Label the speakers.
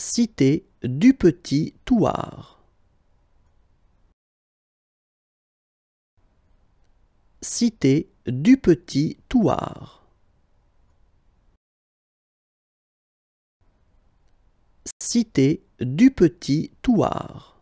Speaker 1: cité du Petit toir
Speaker 2: Cité du Petit toir
Speaker 1: Cité du Petit Thouard.